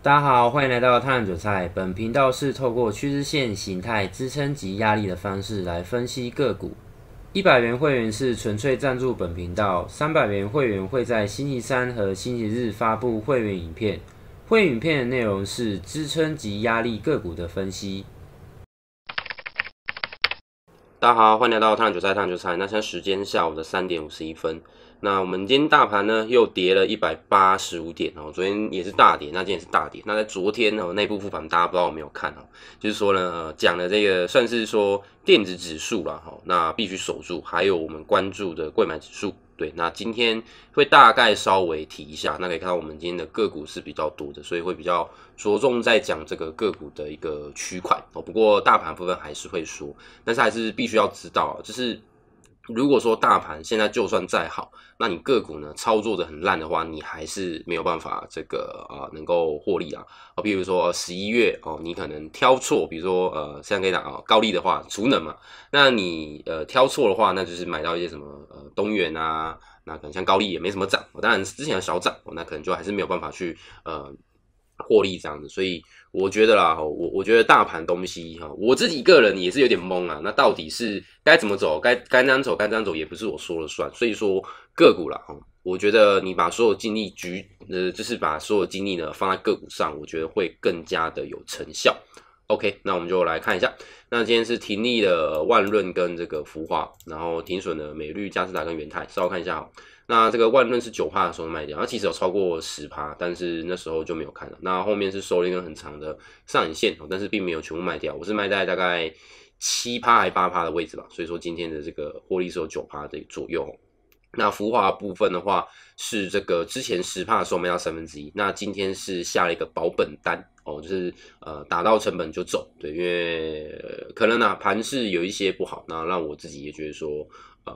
大家好，欢迎来到探韭菜。本频道是透过趋势线形态、支撑及压力的方式来分析个股。一百元会员是纯粹赞助本频道，三百元会员会在星期三和星期日发布会员影片。会员影片的内容是支撑及压力个股的分析。大家好，欢迎来到探九菜。探九菜，那现在时间下午的三点五十一分。那我们今天大盘呢又跌了一百八十五点哦，昨天也是大跌，那今天是大跌。那在昨天呢，内部复盘大家不知道有没有看哦，就是说呢，讲的这个算是说电子指数了哈，那必须守住，还有我们关注的贵买指数。对，那今天会大概稍微提一下，那可以看到我们今天的个股是比较多的，所以会比较着重在讲这个个股的一个区块哦。不过大盘部分还是会说，但是还是必须要知道，就是。如果说大盘现在就算再好，那你个股呢操作的很烂的话，你还是没有办法这个啊能够获利啊啊，比如说十一月哦，你可能挑错，比如说呃像可以打啊高利的话，储能嘛，那你呃挑错的话，那就是买到一些什么呃东源啊，那可能像高利也没什么涨，当然之前小涨，那可能就还是没有办法去呃获利这样子，所以。我觉得啦，我我觉得大盘东西哈，我自己个人也是有点懵啊。那到底是该怎么走，该该这样走该这样走，也不是我说了算。所以说个股啦，哈，我觉得你把所有精力局，呃，就是把所有精力呢放在个股上，我觉得会更加的有成效。OK，那我们就来看一下。那今天是停利的万润跟这个福华，然后停损的美绿、加斯达跟元泰。稍微看一下，那这个万润是九趴的时候卖掉，它其实有超过十趴，但是那时候就没有看了。那后面是收了一根很长的上影线，但是并没有全部卖掉，我是卖在大概七趴还八趴的位置吧。所以说今天的这个获利是有九趴的左右。那孵化部分的话，是这个之前十帕候卖到三分之一，那今天是下了一个保本单哦，就是呃打到成本就走，对，因为可能呢盘是有一些不好，那让我自己也觉得说。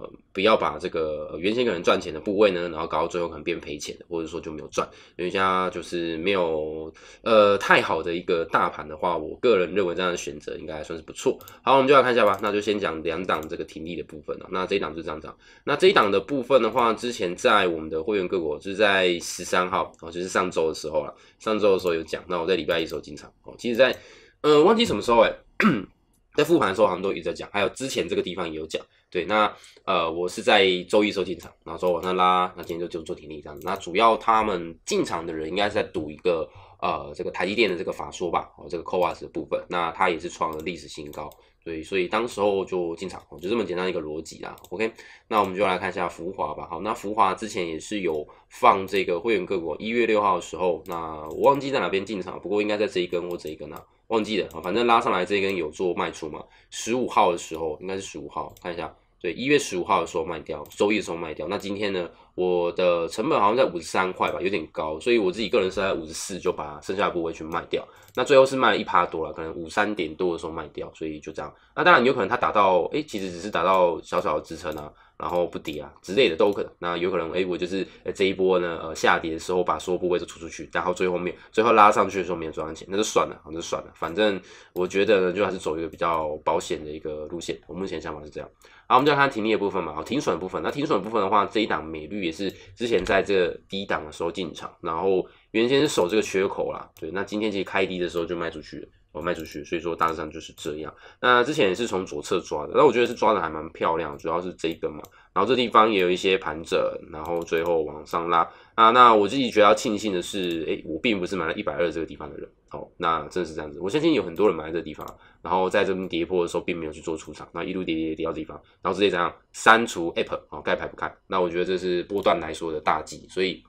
呃，不要把这个原先可能赚钱的部位呢，然后搞到最后可能变赔钱的，或者说就没有赚。人家就是没有呃太好的一个大盘的话，我个人认为这样的选择应该算是不错。好，我们就来看一下吧。那就先讲两档这个停利的部分了。那这一档就这样讲。那这一档的部分的话，之前在我们的会员各国就是在十三号哦，就是上周的时候了。上周的时候有讲，那我在礼拜一时候进场哦。其实在呃忘记什么时候哎。在复盘的时候，好像都一直在讲，还有之前这个地方也有讲。对，那呃，我是在周一的时候进场，然后说往上拉，那今天就就做停利这样。那主要他们进场的人应该是在赌一个呃这个台积电的这个法说吧，哦这个 KOS 的部分，那它也是创了历史新高，对，所以当时候就进场，就这么简单一个逻辑啦。OK，那我们就来看一下福华吧。好，那福华之前也是有放这个会员个股，一月六号的时候，那我忘记在哪边进场，不过应该在这一根或这一根啊。忘记了，反正拉上来这根有做卖出嘛。十五号的时候，应该是十五号看一下，对，一月十五号的时候卖掉，周一的时候卖掉。那今天呢，我的成本好像在五十三块吧，有点高，所以我自己个人是在五十四，就把剩下部位去卖掉。那最后是卖一趴多了，可能五三点多的时候卖掉，所以就这样。那当然有可能它达到，哎，其实只是达到小小的支撑啊。然后不跌啊之类的都可能，那有可能哎我就是呃这一波呢呃下跌的时候把所有部位都出出去，然后最后面最后拉上去的时候没有赚到钱，那就算了，那就算了，反正我觉得呢，就还是走一个比较保险的一个路线，我目前想法是这样。好，我们就看停利的部分嘛，好，停损的部分。那停损的部分的话，这一档美绿也是之前在这低档的时候进场，然后原先是守这个缺口啦，对，那今天其实开低的时候就卖出去了。我卖出去，所以说大致上就是这样。那之前也是从左侧抓的，那我觉得是抓的还蛮漂亮，主要是这根嘛。然后这地方也有一些盘整，然后最后往上拉。啊，那我自己觉得庆幸的是，哎，我并不是买了一百二这个地方的人。哦，那的是这样子，我相信有很多人买这个地方，然后在这边跌破的时候并没有去做出场，那一路跌跌跌到地方，然后直接这样删除 Apple 啊，盖牌不看。那我觉得这是波段来说的大忌，所以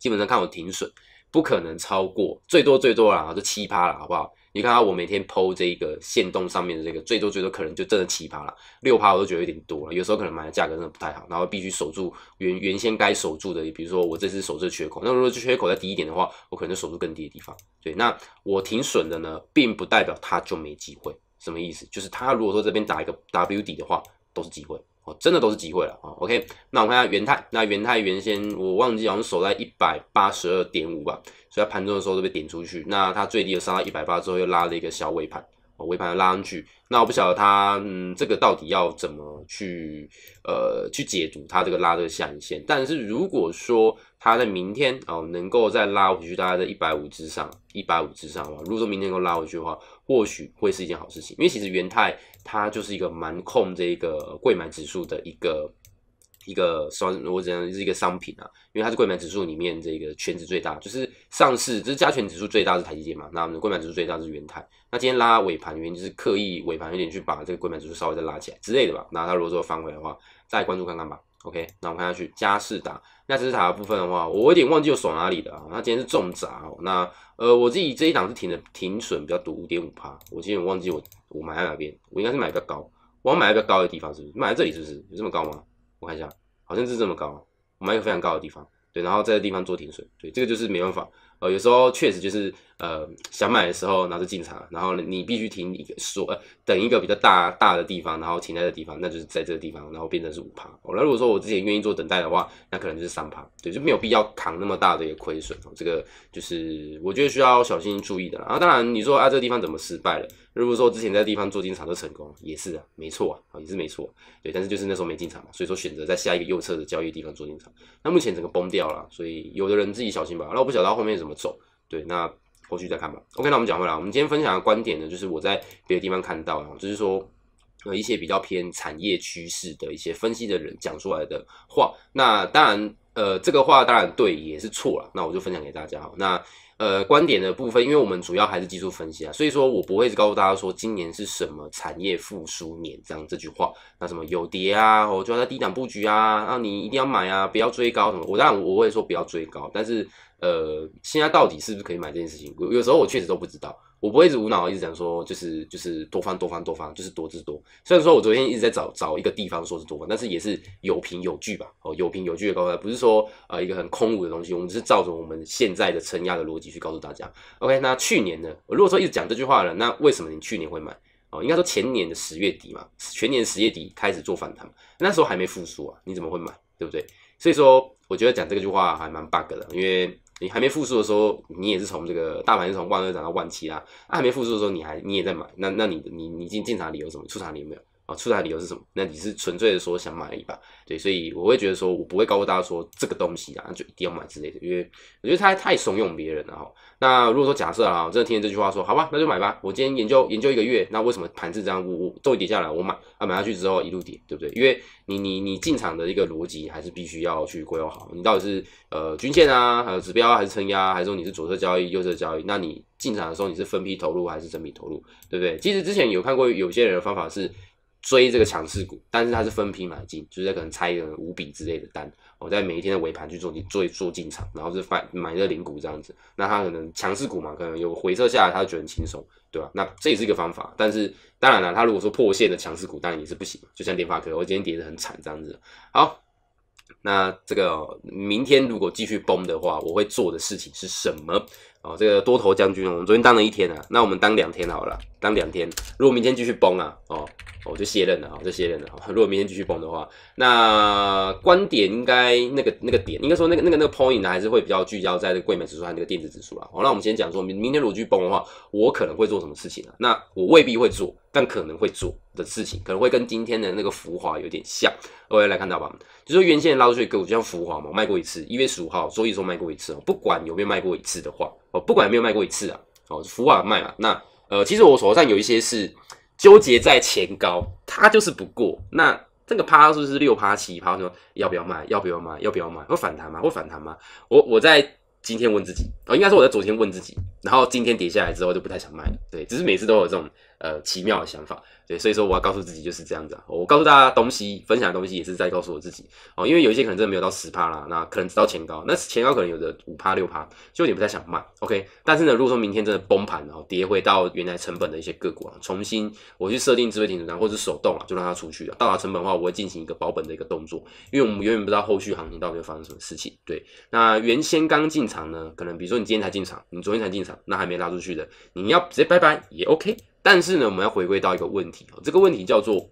基本上看我停损。不可能超过最多最多了啊，就七趴了，好不好？你看到我每天抛这个线动上面的这个最多最多可能就真的七趴了，六趴我都觉得有点多了。有时候可能买的价格真的不太好，然后必须守住原原先该守住的，比如说我这次守住缺口。那如果缺口再低一点的话，我可能就守住更低的地方。对，那我停损的呢，并不代表它就没机会。什么意思？就是它如果说这边打一个 W 底的话，都是机会。哦，真的都是机会了啊。OK，那我们看一下元泰。那元泰原先我忘记好像守在一百八十二点五吧，所以它盘中的时候都被点出去。那它最低的杀到一百八之后又拉了一个小尾盘。尾盘拉上去，那我不晓得它，嗯，这个到底要怎么去，呃，去解读它这个拉的下影线。但是如果说它在明天哦，能够再拉回去，大概在一百五之上，一百五之上的话，如果说明天能够拉回去的话，或许会是一件好事情。因为其实元泰它就是一个蛮控这个贵买指数的一个。一个双，我只能是一个商品啊，因为它是柜模指数里面这个全子最大，就是上市就是加权指数最大是台积电嘛，那柜模指数最大是元泰，那今天拉尾盘，原因就是刻意尾盘有点去把这个柜模指数稍微再拉起来之类的吧，那它如果说翻回来的话，再关注看看吧，OK，那我们看下去，加士达，那这是塔的部分的话，我有点忘记我守哪里的啊，那今天是重砸，那呃我自己这一档是停的停损比较多，五点五趴，我今天忘记我我买在哪边，我应该是买比较高，我买在比较高的地方是不是？买在这里是不是？有这么高吗？我看一下，好像是这么高，买一个非常高的地方，对，然后在这地方做停损，对，这个就是没办法，呃，有时候确实就是呃想买的时候拿着进场，然后你必须停一个说等一个比较大大的地方，然后停在这地方，那就是在这个地方，然后变成是五趴。那如果说我之前愿意做等待的话，那可能就是三趴，对，就没有必要扛那么大的一个亏损哦，这个就是我觉得需要小心注意的。啊，当然你说啊，这个地方怎么失败了？如果说之前在地方做进场都成功，也是啊，没错啊，也是没错。对，但是就是那时候没进场嘛，所以说选择在下一个右侧的交易地方做进场。那目前整个崩掉了，所以有的人自己小心吧。那我不晓得后面怎么走，对，那后续再看吧。OK，那我们讲回来，我们今天分享的观点呢，就是我在别的地方看到啊，就是说呃一些比较偏产业趋势的一些分析的人讲出来的话，那当然。呃，这个话当然对，也是错了。那我就分享给大家。那呃，观点的部分，因为我们主要还是技术分析啊，所以说我不会告诉大家说今年是什么产业复苏年。这样这句话，那什么有跌啊，我就要在低档布局啊，那你一定要买啊，不要追高什么。我当然我会说不要追高，但是呃，现在到底是不是可以买这件事情，有时候我确实都不知道。我不会一直无脑一直讲说，就是就是多方多方多方，就是多之多。虽然说我昨天一直在找找一个地方说是多方，但是也是有凭有据吧，哦，有凭有据的告诉不是说呃一个很空无的东西。我们只是照着我们现在的承压的逻辑去告诉大家。OK，那去年呢，我如果说一直讲这句话了，那为什么你去年会买？哦，应该说前年的十月底嘛，全年十月底开始做反弹，那时候还没复苏啊，你怎么会买？对不对？所以说我觉得讲这句话还蛮 bug 的，因为。你还没复苏的时候，你也是从这个大盘是从万二涨到万七啦。那还没复苏的时候，你还你也在买，那那你你你进进场理由什么？出场理由没有？啊，出单的理由是什么？那你是纯粹的说想买一把，对，所以我会觉得说，我不会告诉大家说这个东西啊，就一定要买之类的，因为我觉得他太怂恿别人了哈。那如果说假设啊，我真的听这句话说，好吧，那就买吧。我今天研究研究一个月，那为什么盘子这样？我我终于跌下来，我买啊，买下去之后一路跌，对不对？因为你你你进场的一个逻辑还是必须要去规划好，你到底是呃均线啊，还有指标，还是撑压，还是说你是左侧交易、右侧交易？那你进场的时候你是分批投入还是整笔投入，对不对？其实之前有看过有些人的方法是。追这个强势股，但是它是分批买进，就是可能拆一个五笔之类的单，我在每一天的尾盘去做进做做进场，然后是买买这零股这样子。那它可能强势股嘛，可能有回撤下来，它觉得很轻松，对吧？那这也是一个方法。但是当然了，它如果说破线的强势股，当然也是不行。就像联发科，我今天跌的很惨这样子。好，那这个明天如果继续崩的话，我会做的事情是什么？哦，这个多头将军哦，我们昨天当了一天啊，那我们当两天好了，当两天。如果明天继续崩啊，哦，我就卸任了啊，就卸任了。如果明天继续崩的话，那观点应该那个那个点，应该说那个那个那个 point 呢，还是会比较聚焦在那个贵美指数和那个电子指数啊。好，那我们先讲说明明天如果继续崩的话，我可能会做什么事情啊？那我未必会做，但可能会做的事情，可能会跟今天的那个浮华有点像。各位来看到吧，就说原先拉出去个股，就像浮华嘛，卖过一次，一月十五号，所以说卖过一次。哦，不管有没有卖过一次的话。哦，不管有没有卖过一次啊，哦，孵化卖啊，那呃，其实我手上有一些是纠结在前高，它就是不过。那这个趴是不是六趴七趴？说要不要卖？要不要卖？要不要卖？会反弹吗？会反弹吗？我我在今天问自己，哦，应该是我在昨天问自己，然后今天跌下来之后就不太想卖了。对，只是每次都有这种呃奇妙的想法。所以说我要告诉自己就是这样子。我告诉大家东西，分享的东西也是在告诉我自己。哦，因为有一些可能真的没有到十趴啦，那可能只到前高，那前高可能有的五趴六趴，就你不太想卖，OK？但是呢，如果说明天真的崩盘，然后跌回到原来成本的一些个股啊，重新我去设定止跌停订单，或者手动啊，就让它出去了。到达成本的话，我会进行一个保本的一个动作，因为我们永远不知道后续行情到底会发生什么事情。对，那原先刚进场呢，可能比如说你今天才进场，你昨天才进场，那还没拉出去的，你要直接拜拜也 OK。但是呢，我们要回归到一个问题。这个问题叫做：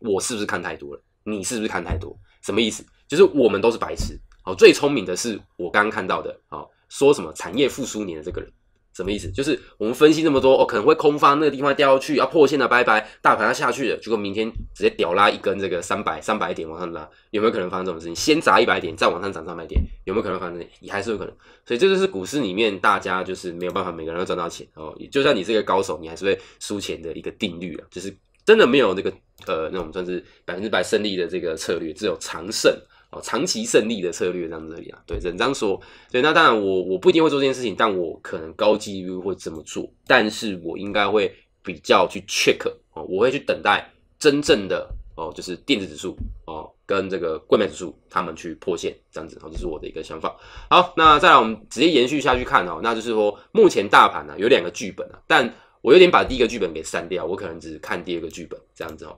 我是不是看太多了？你是不是看太多？什么意思？就是我们都是白痴。好，最聪明的是我刚刚看到的。好，说什么产业复苏年的这个人。什么意思？就是我们分析这么多，哦，可能会空方那个地方掉下去，要破线了，拜拜，大盘要下去了，结果明天直接屌拉一根这个三百三百点往上拉，有没有可能发生这种事情？先砸一百点，再往上涨三百点，有没有可能发生？也还是有可能。所以这就是股市里面大家就是没有办法，每个人都赚到钱哦。就算你是个高手，你还是会输钱的一个定律啊。就是真的没有这个呃那种算是百分之百胜利的这个策略，只有长胜。哦，长期胜利的策略这样子对，整章说，对，那当然我我不一定会做这件事情，但我可能高几率会这么做，但是我应该会比较去 check 哦，我会去等待真正的哦，就是电子指数哦跟这个柜面指数他们去破线这样子，好，这是我的一个想法。好，那再来我们直接延续下去看哦，那就是说目前大盘呢有两个剧本啊，但我有点把第一个剧本给删掉，我可能只看第二个剧本这样子哦。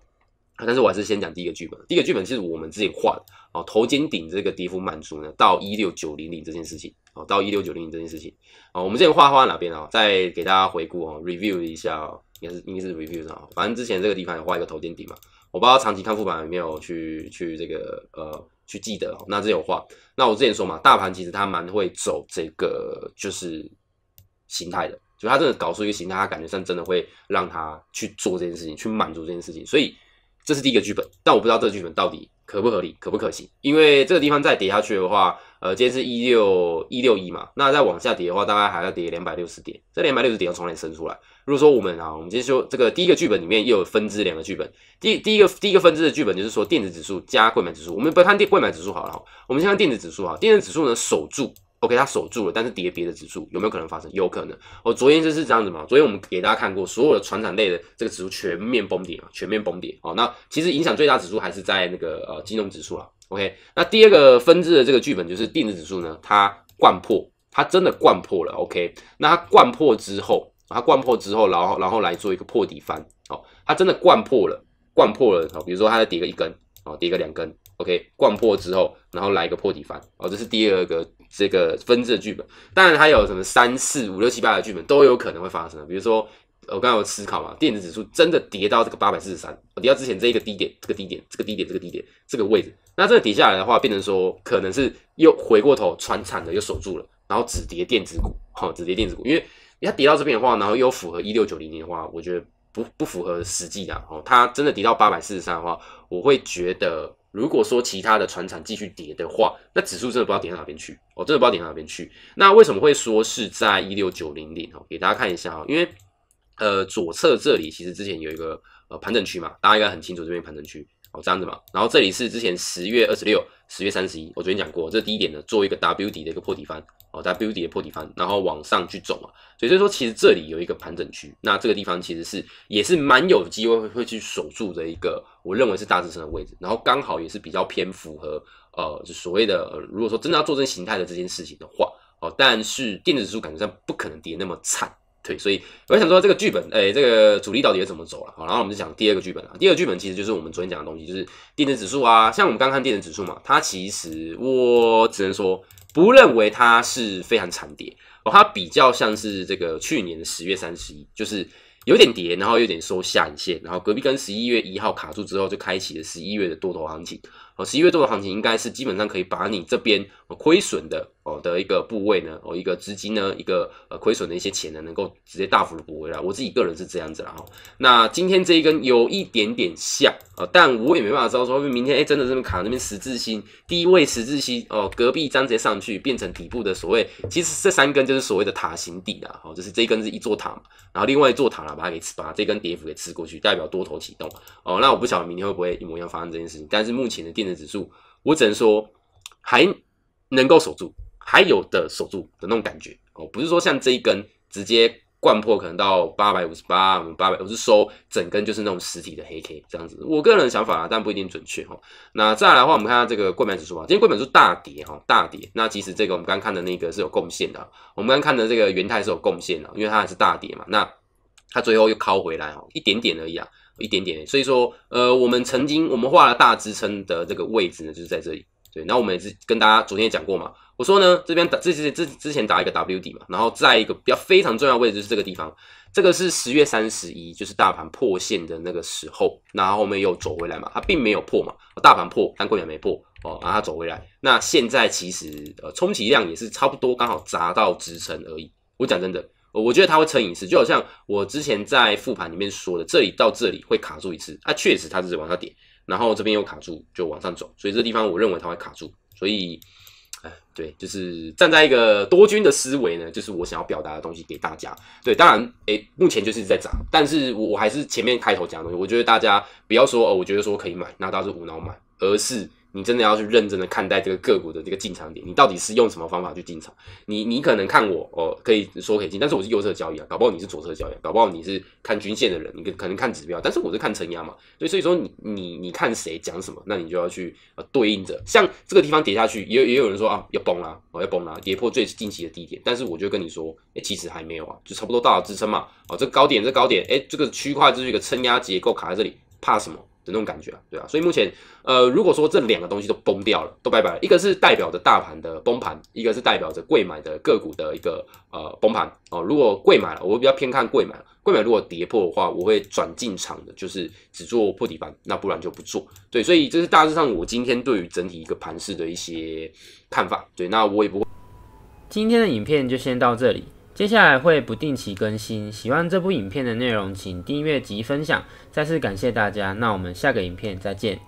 但是，我还是先讲第一个剧本。第一个剧本其实我们之前画的哦，头肩顶这个跌幅满足呢，到一六九零零这件事情哦，到一六九零零这件事情哦，我们之前画画哪边啊？再给大家回顾哦，review 一下，应该是应该是 review 啊。反正之前这个地方有画一个头肩顶嘛，我不知道长期看复盘有没有去去这个呃去记得哦。那这有画，那我之前说嘛，大盘其实它蛮会走这个就是形态的，就它真的搞出一个形态，它感觉上真的会让它去做这件事情，去满足这件事情，所以。这是第一个剧本，但我不知道这个剧本到底可不合理、可不可行，因为这个地方再跌下去的话，呃，今天是一六一六一嘛，那再往下跌的话，大概还要跌两百六十点，这两百六十点要从里生出来。如果说我们啊，我们今天说这个第一个剧本里面又有分支两个剧本，第第一个第一个分支的剧本就是说电子指数加柜买指数，我们不看电柜买指数好了，我们先看电子指数啊，电子指数呢守住。OK，它守住了，但是跌别的指数有没有可能发生？有可能。哦，昨天就是这样子嘛，昨天我们给大家看过所有的船产类的这个指数全面崩跌啊，全面崩跌。哦，那其实影响最大指数还是在那个呃金融指数了。OK，那第二个分支的这个剧本就是电子指数呢，它灌破，它真的灌破了。OK，那它灌破之后，它灌破之后，然后然后来做一个破底翻。哦，它真的灌破了，灌破了。好，比如说它跌个一根，哦，跌个两根。OK，逛破之后，然后来一个破底翻，哦，这是第二个这个分支的剧本。当然，它有什么三四五六七八的剧本都有可能会发生。比如说，我刚刚有思考嘛，电子指数真的跌到这个八百四十三，跌到之前这一个低点，这个低点，这个低点，这个低点，这个位置。那这个跌下来的话，变成说可能是又回过头，传产的又守住了，然后只跌电子股，哦，只跌电子股。因为它跌到这边的话，然后又符合一六九零年的话，我觉得不不符合实际的哦，它真的跌到八百四十三的话，我会觉得。如果说其他的船厂继续跌的话，那指数真的不知道跌到哪边去哦，真的不知道跌到哪边去。那为什么会说是在一六九零零？哦，给大家看一下哦，因为呃，左侧这里其实之前有一个呃盘整区嘛，大家应该很清楚这边盘整区哦，这样子嘛。然后这里是之前十月二十六。十月三十一，我昨天讲过，这第一点呢，做一个 W 底的一个破底翻，哦，W 底的破底翻，然后往上去走嘛。所以，所以说，其实这里有一个盘整区，那这个地方其实是也是蛮有机会会去守住的一个，我认为是大支撑的位置。然后刚好也是比较偏符合，呃，就所谓的，呃，如果说真的要做成形态的这件事情的话，哦，但是电子指数感觉上不可能跌那么惨。对，所以我想说这个剧本，哎，这个主力到底要怎么走了？好，然后我们就讲第二个剧本啊。第二个剧本其实就是我们昨天讲的东西，就是电子指数啊，像我们刚看电子指数嘛，它其实我只能说不认为它是非常惨跌，哦，它比较像是这个去年的十月三十一，就是有点跌，然后有点收下影线，然后隔壁跟十一月一号卡住之后，就开启了十一月的多头行情。哦，十一月多头行情应该是基本上可以把你这边亏损的。哦的一个部位呢，哦一个资金呢，一个呃亏损的一些钱呢，能够直接大幅的补回来。我自己个人是这样子啦哈。那今天这一根有一点点像啊，但我也没办法知道说明天哎真的这么卡那边十字星低位十字星哦，隔壁直接上去变成底部的所谓，其实这三根就是所谓的塔形底啦哈，就是这一根是一座塔嘛，然后另外一座塔啦，把它给吃把这根跌幅给吃过去，代表多头启动哦。那我不晓得明天会不会一模一样发生这件事情，但是目前的电子指数，我只能说还能够守住。还有的守住的那种感觉哦，不是说像这一根直接贯破，可能到八百五十八、八百，我是收整根就是那种实体的黑 K 这样子。我个人的想法啊，但不一定准确哈。那再来的话，我们看下这个贵买指数啊，今天贵买指数大跌哈，大跌。那其实这个我们刚看的那个是有贡献的，我们刚看的这个元泰是有贡献的，因为它还是大跌嘛。那它最后又靠回来哦，一点点而已啊，一点点。所以说，呃，我们曾经我们画了大支撑的这个位置呢，就是在这里。对，那我们也是跟大家昨天也讲过嘛，我说呢，这边打，这是之之前打一个 W D 嘛，然后在一个比较非常重要位置是这个地方，这个是十月三十一，就是大盘破线的那个时候，那后面又走回来嘛，它并没有破嘛，大盘破但贵也没破哦，然后它走回来，那现在其实呃充其量也是差不多刚好砸到支撑而已，我讲真的，我觉得它会撑一次，就好像我之前在复盘里面说的，这里到这里会卡住一次，啊确实它是往下点。然后这边又卡住，就往上走，所以这个地方我认为它会卡住。所以，哎，对，就是站在一个多军的思维呢，就是我想要表达的东西给大家。对，当然，哎，目前就是在涨，但是我我还是前面开头讲的东西，我觉得大家不要说，哦，我觉得说可以买，那大家是无脑买，而是。你真的要去认真的看待这个个股的这个进场点，你到底是用什么方法去进场？你你可能看我，哦，可以说可以进，但是我是右侧交易啊，搞不好你是左侧交易，搞不好你是看均线的人，你可能看指标，但是我是看承压嘛，所以所以说你你你看谁讲什么，那你就要去呃对应着。像这个地方跌下去，也也有人说啊要崩啊，哦要崩啊，跌破最近期的低点，但是我就跟你说，哎其实还没有啊，就差不多到了支撑嘛，哦这高点这高点，哎这个区块就是一个撑压结构卡在这里，怕什么？那种感觉啊，对啊，所以目前，呃，如果说这两个东西都崩掉了，都拜拜了。一个是代表着大盘的崩盘，一个是代表着贵买的个股的一个呃崩盘哦。如果贵买了，我比较偏看贵买，贵买如果跌破的话，我会转进场的，就是只做破底盘，那不然就不做。对，所以这是大致上我今天对于整体一个盘势的一些看法。对，那我也不会。今天的影片就先到这里。接下来会不定期更新，喜欢这部影片的内容，请订阅及分享。再次感谢大家，那我们下个影片再见。